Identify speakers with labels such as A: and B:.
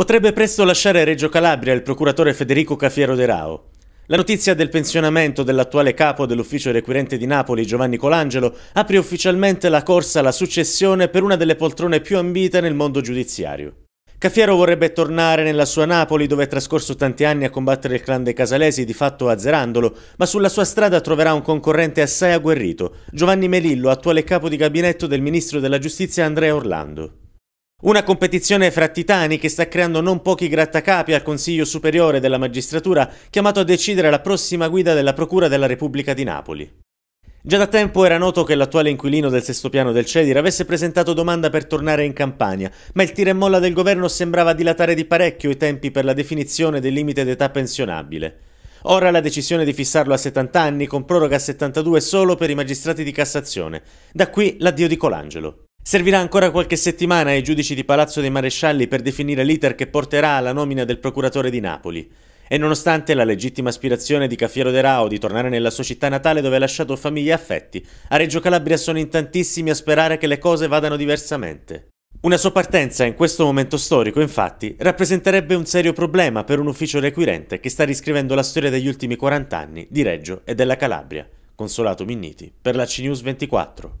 A: Potrebbe presto lasciare Reggio Calabria il procuratore Federico Cafiero De Rao. La notizia del pensionamento dell'attuale capo dell'ufficio requirente di Napoli, Giovanni Colangelo, apre ufficialmente la corsa alla successione per una delle poltrone più ambite nel mondo giudiziario. Cafiero vorrebbe tornare nella sua Napoli dove è trascorso tanti anni a combattere il clan dei Casalesi, di fatto azzerandolo, ma sulla sua strada troverà un concorrente assai agguerrito, Giovanni Melillo, attuale capo di gabinetto del ministro della giustizia Andrea Orlando. Una competizione fra titani che sta creando non pochi grattacapi al Consiglio Superiore della Magistratura, chiamato a decidere la prossima guida della Procura della Repubblica di Napoli. Già da tempo era noto che l'attuale inquilino del sesto piano del Cedir avesse presentato domanda per tornare in campagna, ma il tira e molla del governo sembrava dilatare di parecchio i tempi per la definizione del limite d'età pensionabile. Ora la decisione di fissarlo a 70 anni con proroga a 72 solo per i magistrati di Cassazione. Da qui l'addio di Colangelo. Servirà ancora qualche settimana ai giudici di Palazzo dei Marescialli per definire l'iter che porterà alla nomina del procuratore di Napoli. E nonostante la legittima aspirazione di Caffiero De Rao di tornare nella sua città natale dove ha lasciato famiglie e affetti, a Reggio Calabria sono in tantissimi a sperare che le cose vadano diversamente. Una sua partenza in questo momento storico, infatti, rappresenterebbe un serio problema per un ufficio requirente che sta riscrivendo la storia degli ultimi 40 anni di Reggio e della Calabria. Consolato Minniti per la CNews 24.